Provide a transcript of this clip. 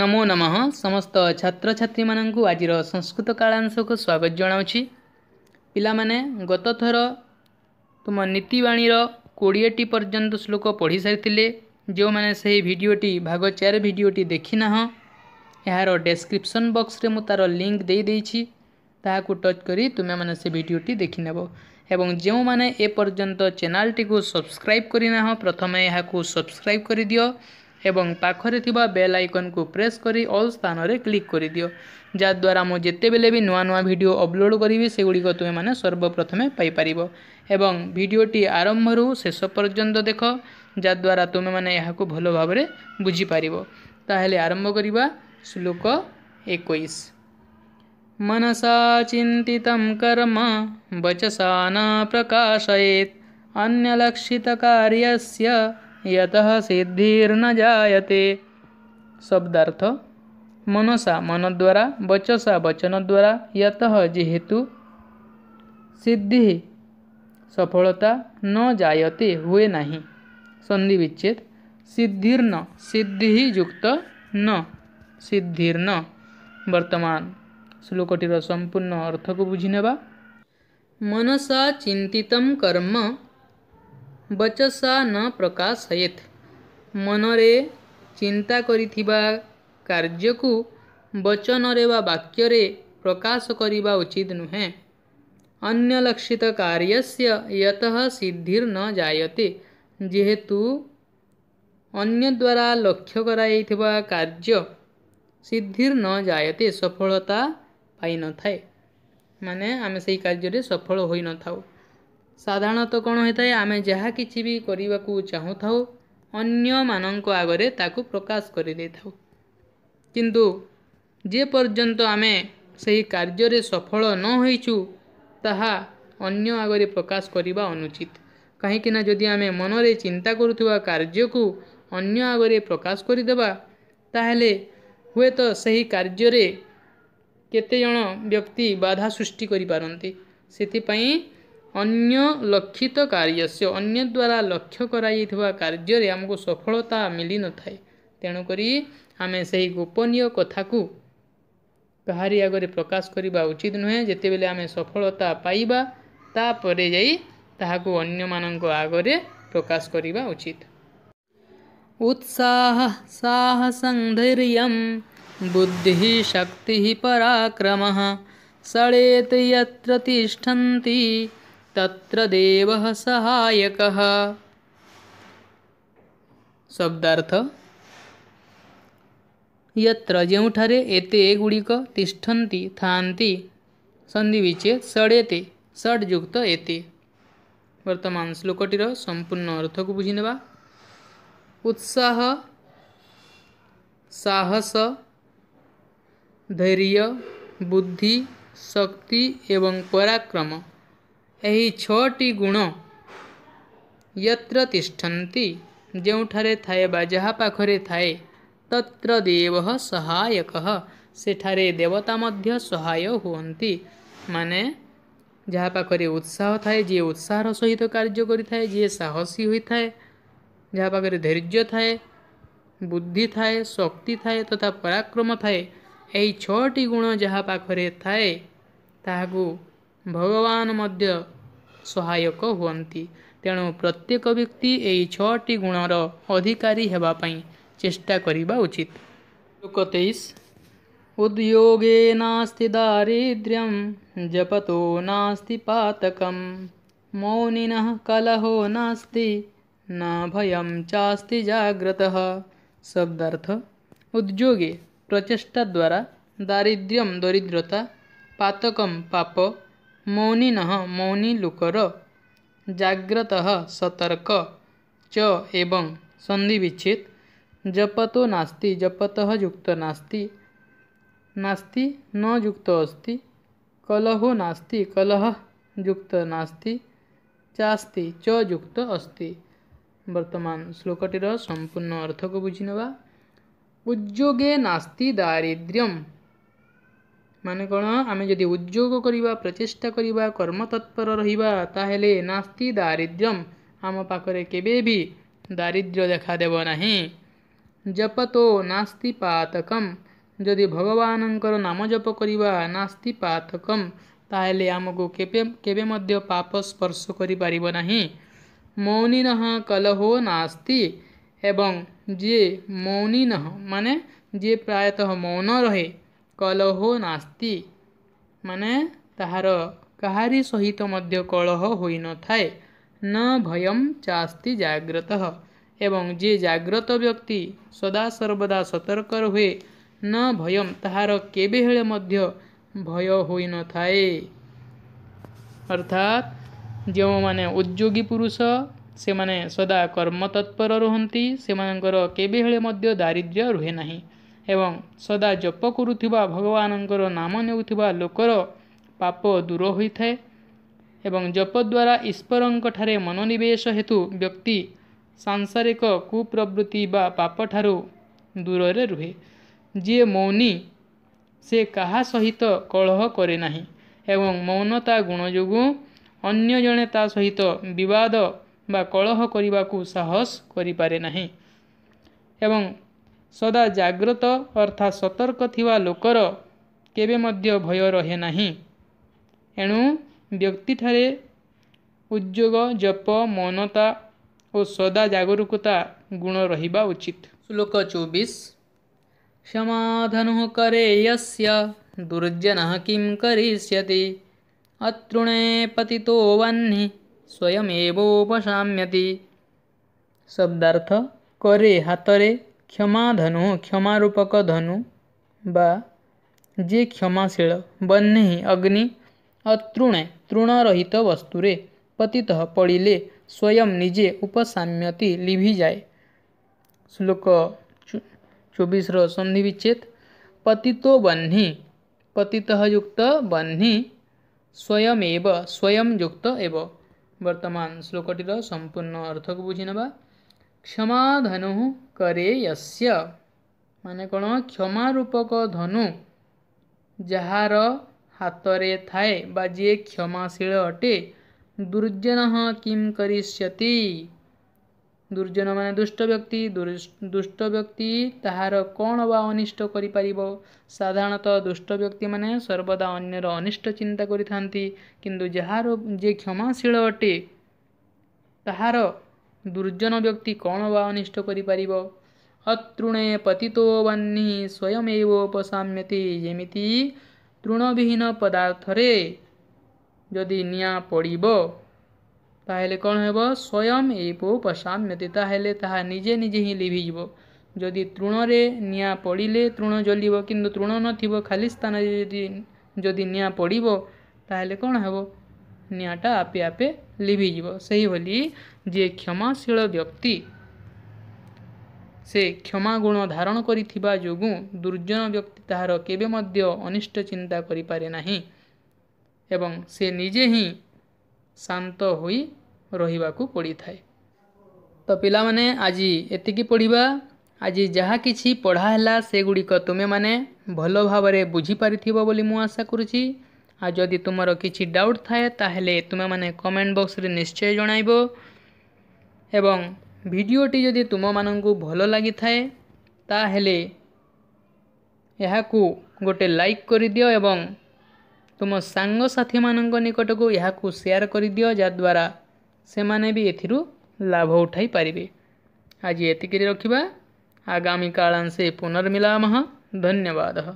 ନମୋ ନମଃ ସମସ୍ତ ଛାତ୍ରଛାତ୍ରୀମାନଙ୍କୁ ଆଜିର ସଂସ୍କୃତ କାଳାଂଶକୁ ସ୍ୱାଗତ ଜଣାଉଛି ପିଲାମାନେ ଗତଥର ତୁମ ନୀତିବାଣୀର କୋଡ଼ିଏଟି ପର୍ଯ୍ୟନ୍ତ ଶ୍ଳୋକ ପଢ଼ିସାରିଥିଲେ ଯେଉଁମାନେ ସେହି ଭିଡ଼ିଓଟି ଭାଗ ଚାରି ଭିଡ଼ିଓଟି ଦେଖିନାହଁ ଏହାର ଡେସ୍କ୍ରିପ୍ସନ୍ ବକ୍ସରେ ମୁଁ ତା'ର ଲିଙ୍କ୍ ଦେଇଦେଇଛି ତାହାକୁ ଟଚ୍ କରି ତୁମେମାନେ ସେ ଭିଡ଼ିଓଟି ଦେଖିନେବ ଏବଂ ଯେଉଁମାନେ ଏପର୍ଯ୍ୟନ୍ତ ଚ୍ୟାନେଲ୍ଟିକୁ ସବସ୍କ୍ରାଇବ୍ କରିନାହଁ ପ୍ରଥମେ ଏହାକୁ ସବସ୍କ୍ରାଇବ୍ କରିଦିଅ ଏବଂ ପାଖରେ ଥିବା ବେଲ୍ ଆଇକନ୍କୁ ପ୍ରେସ୍ କରି ଅଲ୍ ସ୍ଥାନରେ କ୍ଲିକ୍ କରିଦିଅ ଯାହାଦ୍ୱାରା ମୁଁ ଯେତେବେଳେ ବି ନୂଆ ନୂଆ ଭିଡ଼ିଓ ଅପଲୋଡ଼ କରିବି ସେଗୁଡ଼ିକ ତୁମେମାନେ ସର୍ବପ୍ରଥମେ ପାଇପାରିବ ଏବଂ ଭିଡ଼ିଓଟି ଆରମ୍ଭରୁ ଶେଷ ପର୍ଯ୍ୟନ୍ତ ଦେଖ ଯାହାଦ୍ୱାରା ତୁମେମାନେ ଏହାକୁ ଭଲ ଭାବରେ ବୁଝିପାରିବ ତାହେଲେ ଆରମ୍ଭ କରିବା ଶ୍ଲୋକ ଏକୋଇଶ मनसा चिन्तितं कर्म वचसा न प्रकाशयेत् अन्यलक्षितकार्यस्य यतः सिद्धिर्न जायते शब्दार्थ मनसा मन द्वारा वचसा वचन द्वारा यतः जेहेतु सिद्धि सफलता न जायते हुए नहीं संधि विच्छेद सिद्धिर्न सिद्धि युक्त न सिद्धिर्न वर्तमान श्लोकटीर संपूर्ण अर्थ को बुझने मनसा चिंतित कर्म ବଚସା ନ ପ୍ରକାଶ ହେତ୍ ମନରେ ଚିନ୍ତା କରିଥିବା କାର୍ଯ୍ୟକୁ ବଚନରେ ବା ବାକ୍ୟରେ ପ୍ରକାଶ କରିବା ଉଚିତ ନୁହେଁ ଅନ୍ୟ ଅନ୍ୟଲକ୍ଷିତ କାର୍ଯ୍ୟ ସିଦ୍ଧିର୍ ନ ଯାଏତେ ଯେହେତୁ ଅନ୍ୟ ଦ୍ୱାରା ଲକ୍ଷ୍ୟ କରାଯାଇଥିବା କାର୍ଯ୍ୟ ସିଦ୍ଧିର୍ ନ ଯାଏତେ ସଫଳତା ପାଇନଥାଏ ମାନେ ଆମେ ସେହି କାର୍ଯ୍ୟରେ ସଫଳ ହୋଇନଥାଉ ସାଧାରଣତଃ କ'ଣ ହୋଇଥାଏ ଆମେ ଯାହା କିଛି ବି କରିବାକୁ ଚାହୁଁଥାଉ ଅନ୍ୟମାନଙ୍କ ଆଗରେ ତାକୁ ପ୍ରକାଶ କରିଦେଇଥାଉ କିନ୍ତୁ ଯେପର୍ଯ୍ୟନ୍ତ ଆମେ ସେହି କାର୍ଯ୍ୟରେ ସଫଳ ନ ହୋଇଛୁ ତାହା ଅନ୍ୟ ଆଗରେ ପ୍ରକାଶ କରିବା ଅନୁଚିତ କାହିଁକିନା ଯଦି ଆମେ ମନରେ ଚିନ୍ତା କରୁଥିବା କାର୍ଯ୍ୟକୁ ଅନ୍ୟ ଆଗରେ ପ୍ରକାଶ କରିଦେବା ତାହେଲେ ହୁଏତ ସେହି କାର୍ଯ୍ୟରେ କେତେଜଣ ବ୍ୟକ୍ତି ବାଧା ସୃଷ୍ଟି କରିପାରନ୍ତି ସେଥିପାଇଁ ଅନ୍ୟ ଲକ୍ଷିତ କାର୍ଯ୍ୟ ସେ ଅନ୍ୟ ଦ୍ୱାରା ଲକ୍ଷ୍ୟ କରାଯାଇଥିବା କାର୍ଯ୍ୟରେ ଆମକୁ ସଫଳତା ମିଳିନଥାଏ ତେଣୁକରି ଆମେ ସେହି ଗୋପନୀୟ କଥାକୁ କାହାରି ଆଗରେ ପ୍ରକାଶ କରିବା ଉଚିତ ନୁହେଁ ଯେତେବେଳେ ଆମେ ସଫଳତା ପାଇବା ତାପରେ ଯାଇ ତାହାକୁ ଅନ୍ୟମାନଙ୍କ ଆଗରେ ପ୍ରକାଶ କରିବା ଉଚିତ ଉତ୍ସାହ ସାହସଂ ଧୈର୍ଯ୍ୟ ବୁଦ୍ଧି ଶକ୍ତି ପରାକ୍ରମ ସଳେତ ୟତ୍ର ତିଷ୍ଠନ୍ତି तत्र देवः सहायकः शब्दार्थ यत्र ଯେଉଁଠାରେ ଏତେ ଗୁଡ଼ିକ ତିଷ୍ଠନ୍ତି ଥାଆନ୍ତି ସନ୍ଧି ବିଚ୍ଛେଦ ଷଡ଼େତେ ଷଡ଼ଯୁକ୍ତ ଏତେ ବର୍ତ୍ତମାନ ଶ୍ଲୋକଟିର ସମ୍ପୂର୍ଣ୍ଣ ଅର୍ଥକୁ ବୁଝିନେବା ଉତ୍ସାହ ସାହସ ଧୈର୍ଯ୍ୟ ବୁଦ୍ଧି ଶକ୍ତି ଏବଂ ପରାକ୍ରମ ଏହି ଛଅଟି ଗୁଣ ୟତ୍ର ତିଷ୍ଠନ୍ତି ଯେଉଁଠାରେ ଥାଏ ବା ଯାହା ପାଖରେ ଥାଏ ତତ୍ର ଦେବ ସହାୟକ ସେଠାରେ ଦେବତା ମଧ୍ୟ ସହାୟ ହୁଅନ୍ତି ମାନେ ଯାହା ପାଖରେ ଉତ୍ସାହ ଥାଏ ଯିଏ ଉତ୍ସାହର ସହିତ କାର୍ଯ୍ୟ କରିଥାଏ ଯିଏ ସାହସୀ ହୋଇଥାଏ ଯାହା ପାଖରେ ଧୈର୍ଯ୍ୟ ଥାଏ ବୁଦ୍ଧି ଥାଏ ଶକ୍ତି ଥାଏ ତଥା ପରାକ୍ରମ ଥାଏ ଏହି ଛଅଟି ଗୁଣ ଯାହା ପାଖରେ ଥାଏ ତାହାକୁ भगवान मध्ये सहायक हुन्स तणु प्रत्येक व्यक्ती ए छटी गुणर अधिकारी हवाप चेष्टा उचित लोक ते उद्योगे नास्ति दारिद्र्य जपतो नास्ति नास्तकं मौनिन्हा कलहो नास्ति नास्ती चास्ति जाग्रत शब्दार्थ उद्योगे प्रचेष्टा द्वारा दारिद्र्यम दरिद्रता पातक पाप मौनिनः मौनिलुकर जाग्रत सतर्क च एवं सन्धिविच्छेद जपतो नास्ति जपत युक्त नास्ति नास्ति न युक्त अस्ति कलहो नास्ति कलह युक्त नास्ति चास्ति च युक्त अस्ति ବର୍ତ୍ତମାନ ଶ୍ଲୋକଟିର ସମ୍ପୂର୍ଣ୍ଣ ଅର୍ଥକୁ ବୁଝିନେବା उद्योगे नास्ति दारिद्र्यम ମାନେ କ'ଣ ଆମେ ଯଦି ଉଦ୍ୟୋଗ କରିବା ପ୍ରଚେଷ୍ଟା କରିବା କର୍ମତତ୍ପର ରହିବା ତାହେଲେ ନାସ୍ତି ଦାରିଦ୍ର୍ୟମ୍ ଆମ ପାଖରେ କେବେ ବି ଦାରିଦ୍ର୍ୟ ଦେଖାଦେବ ନାହିଁ ଜପତୋ ନାସ୍ତି ପାତକମ୍ ଯଦି ଭଗବାନଙ୍କର ନାମ ଜପ କରିବା ନାସ୍ତି ପାତକମ୍ ତାହେଲେ ଆମକୁ କେବେ କେବେ ମଧ୍ୟ ପାପ ସ୍ପର୍ଶ କରିପାରିବ ନାହିଁ ମୌନିନଃ କଲହୋ ନାସ୍ତି ଏବଂ ଯିଏ ମୌନିନଃ ମାନେ ଯିଏ ପ୍ରାୟତଃ ମୌନ ରହେ କଳହ ନାସ୍ତି ମାନେ ତାହାର କାହାରି ସହିତ ମଧ୍ୟ କଳହ ହୋଇନଥାଏ ନ ଭୟମ ଚାସ୍ତି ଜାଗ୍ରତ ଏବଂ ଯିଏ ଜାଗ୍ରତ ବ୍ୟକ୍ତି ସଦାସର୍ବଦା ସତର୍କ ରୁହେ ନ ଭୟମ ତାହାର କେବେ ହେଲେ ମଧ୍ୟ ଭୟ ହୋଇନଥାଏ ଅର୍ଥାତ୍ ଯେଉଁମାନେ ଉଦ୍ୟୋଗୀ ପୁରୁଷ ସେମାନେ ସଦା କର୍ମତତ୍ପର ରୁହନ୍ତି ସେମାନଙ୍କର କେବେ ହେଲେ ମଧ୍ୟ ଦାରିଦ୍ର୍ୟ ରୁହେ ନାହିଁ ଏବଂ ସଦା ଜପ କରୁଥିବା ଭଗବାନଙ୍କର ନାମ ନେଉଥିବା ଲୋକର ପାପ ଦୂର ହୋଇଥାଏ ଏବଂ ଜପ ଦ୍ୱାରା ଈଶ୍ୱରଙ୍କଠାରେ ମନୋନିବେଶ ହେତୁ ବ୍ୟକ୍ତି ସାଂସାରିକ କୁପ୍ରବୃତ୍ତି ବା ପାପଠାରୁ ଦୂରରେ ରୁହେ ଯିଏ ମୌନୀ ସେ କାହା ସହିତ କଳହ କରେ ନାହିଁ ଏବଂ ମୌନତା ଗୁଣ ଯୋଗୁଁ ଅନ୍ୟ ଜଣେ ତା ସହିତ ବିବାଦ ବା କଳହ କରିବାକୁ ସାହସ କରିପାରେ ନାହିଁ ଏବଂ ସଦା ଜାଗ୍ରତ ଅର୍ଥାତ୍ ସତର୍କ ଥିବା ଲୋକର କେବେ ମଧ୍ୟ ଭୟ ରହେ ନାହିଁ ଏଣୁ ବ୍ୟକ୍ତିଠାରେ ଉଦ୍ୟୋଗ ଜପ ମୌନତା ଓ ସଦା ଜାଗରୁକତା ଗୁଣ ରହିବା ଉଚିତ ଶ୍ଲୋକ ଚବିଶ ସମାଧାନ କରେ ୟସ୍ୟ ଦୁର୍ଜନ କିଂ କରିଷ୍ୟତି ଅତୃଣେ ପତିତୋ ବାହ୍ନି ସ୍ୱୟମେବୋପଶାମ୍ୟତି ଶବ୍ଦାର୍ଥ करे हातरे क्षमा क्षमाधनो क्षमारूपक धनु वा जे क्षमाशील बन्ने ही अग्नि अतृणे तृणरहित वस्तु पतित पड़े स्वयं निजे उपसाम्यति लिभि जाए श्लोक चौबीस सन्धि विच्छेद पतितो बन्ही पतित युक्त बन्ही स्वयमेव स्वयं युक्त एव संपूर्ण अर्थ को ଅର୍ଥକୁ ବୁଝିନେବା କ୍ଷମା ଧନୁ କରେ ୟସ୍ୟ ମାନେ କ'ଣ କ୍ଷମା ରୂପକ ଧନୁ ଯାହାର ହାତରେ ଥାଏ ବା ଯିଏ କ୍ଷମାଶୀଳ ଅଟେ ଦୁର୍ଜନ କିମ୍ କରିଷ୍ୟତି ଦୁର୍ଜନ ମାନେ ଦୁଷ୍ଟ ବ୍ୟକ୍ତି ଦୁଷ୍ଟ ବ୍ୟକ୍ତି ତାହାର କ'ଣ ବା ଅନିଷ୍ଟ କରିପାରିବ ସାଧାରଣତଃ ଦୁଷ୍ଟ ବ୍ୟକ୍ତିମାନେ ସର୍ବଦା ଅନ୍ୟର ଅନିଷ୍ଟ ଚିନ୍ତା କରିଥାନ୍ତି କିନ୍ତୁ ଯାହାର ଯିଏ କ୍ଷମାଶୀଳ ଅଟେ ତାହାର ଦୁର୍ଜନ ବ୍ୟକ୍ତି କ'ଣ ବା ଅନିଷ୍ଟ କରିପାରିବ ଅତୃଣେ ପତିତୋ ବାହ୍ନି ସ୍ୱୟମେବ ଉପସାମ୍ୟତି ଯେମିତି ତୃଣବିହୀନ ପଦାର୍ଥରେ ଯଦି ନିଆଁ ପଡ଼ିବ ତାହେଲେ କ'ଣ ହେବ ସ୍ୱୟଂ ଏବ ଉପସାମ୍ୟତି ତାହେଲେ ତାହା ନିଜେ ନିଜେ ହିଁ ଲିଭିଯିବ ଯଦି ତୃଣରେ ନିଆଁ ପଡ଼ିଲେ ତୃଣ ଜଲିବ କିନ୍ତୁ ତୃଣ ନଥିବ ଖାଲି ସ୍ଥାନରେ ଯଦି ଯଦି ନିଆଁ ପଡ଼ିବ ତାହେଲେ କ'ଣ ହେବ ନିଆଁଟା ଆପେ ଆପେ ଲିଭିଯିବ ସେହିଭଳି ଯିଏ କ୍ଷମାଶୀଳ ବ୍ୟକ୍ତି ସେ କ୍ଷମା ଗୁଣ ଧାରଣ କରିଥିବା ଯୋଗୁଁ ଦୁର୍ଜନ ବ୍ୟକ୍ତି ତାହାର କେବେ ମଧ୍ୟ ଅନିଷ୍ଟ ଚିନ୍ତା କରିପାରେ ନାହିଁ ଏବଂ ସେ ନିଜେ ହିଁ ଶାନ୍ତ ହୋଇ ରହିବାକୁ ପଡ଼ିଥାଏ ତ ପିଲାମାନେ ଆଜି ଏତିକି ପଢ଼ିବା ଆଜି ଯାହା କିଛି ପଢ଼ା ହେଲା ସେଗୁଡ଼ିକ ତୁମେମାନେ ଭଲ ଭାବରେ ବୁଝିପାରିଥିବ ବୋଲି ମୁଁ ଆଶା କରୁଛି ଆଉ ଯଦି ତୁମର କିଛି ଡାଉଟ୍ ଥାଏ ତାହେଲେ ତୁମେମାନେ କମେଣ୍ଟ ବକ୍ସରେ ନିଶ୍ଚୟ ଜଣାଇବ ଏବଂ ଭିଡ଼ିଓଟି ଯଦି ତୁମମାନଙ୍କୁ ଭଲ ଲାଗିଥାଏ ତାହେଲେ ଏହାକୁ ଗୋଟେ ଲାଇକ୍ କରିଦିଅ ଏବଂ ତୁମ ସାଙ୍ଗସାଥିମାନଙ୍କ ନିକଟକୁ ଏହାକୁ ସେୟାର କରିଦିଅ ଯାହାଦ୍ୱାରା ସେମାନେ ବି ଏଥିରୁ ଲାଭ ଉଠାଇ ପାରିବେ ଆଜି ଏତିକିରେ ରଖିବା ଆଗାମୀ କାଳାଂଶେ ପୁନର୍ମିଳାମହ ଧନ୍ୟବାଦ